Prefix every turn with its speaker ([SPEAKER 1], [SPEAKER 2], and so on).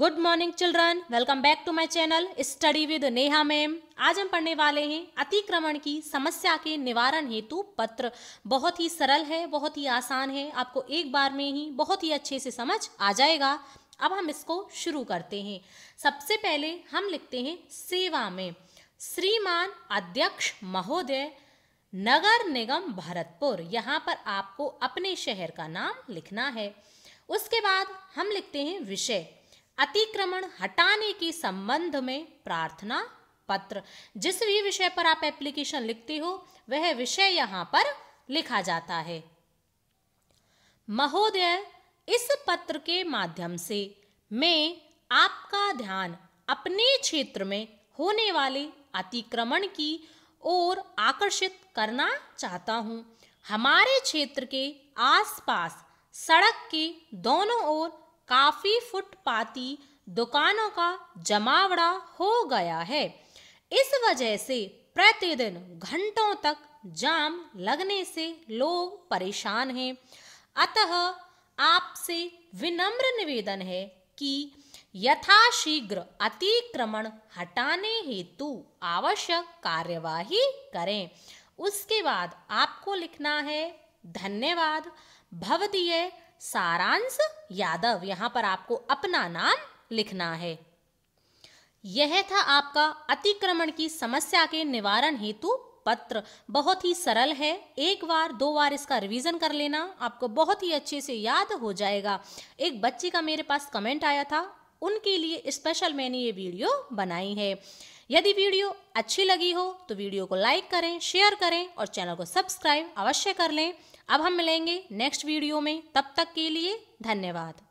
[SPEAKER 1] good morning children welcome back to my channel study with Neha ma'am आज हम पढ़ने वाले हैं अतिक्रमण की समस्या के निवारण हेतु पत्र बहुत ही सरल है बहुत ही आसान है आपको एक बार में ही बहुत ही अच्छे से समझ आ जाएगा अब हम इसको शुरू करते हैं सबसे पहले हम लिखते हैं सेवा में श्रीमान अध्यक्ष महोदय नगर निगम भरतपुर यहाँ पर आपको अपने शहर का नाम लिखना है उसके बाद हम लिखते हैं विषय अतिक्रमण हटाने के संबंध में प्रार्थना पत्र जिस भी विषय पर आप एप्लीकेशन लिखते हो वह विषय यहां पर लिखा जाता है महोदय इस पत्र के माध्यम से मैं आपका ध्यान अपने क्षेत्र में होने वाले अतिक्रमण की ओर आकर्षित करना चाहता हूं हमारे क्षेत्र के आसपास सड़क के दोनों ओर काफ़ी फुटपाती दुकानों का जमावड़ा हो गया है इस वजह से प्रतिदिन घंटों तक जाम लगने से लोग परेशान हैं अतः आपसे विनम्र निवेदन है कि यथाशीघ्र अतिक्रमण हटाने हेतु आवश्यक कार्यवाही करें उसके बाद आपको लिखना है धन्यवाद भवदीय सारांश यादव यहाँ पर आपको अपना नाम लिखना है यह था आपका अतिक्रमण की समस्या के निवारण हेतु पत्र बहुत ही सरल है एक बार दो बार इसका रिवीजन कर लेना आपको बहुत ही अच्छे से याद हो जाएगा एक बच्ची का मेरे पास कमेंट आया था उनके लिए स्पेशल मैंने ये वीडियो बनाई है यदि वीडियो अच्छी लगी हो तो वीडियो को लाइक करें शेयर करें और चैनल को सब्सक्राइब अवश्य कर लें अब हम मिलेंगे नेक्स्ट वीडियो में तब तक के लिए धन्यवाद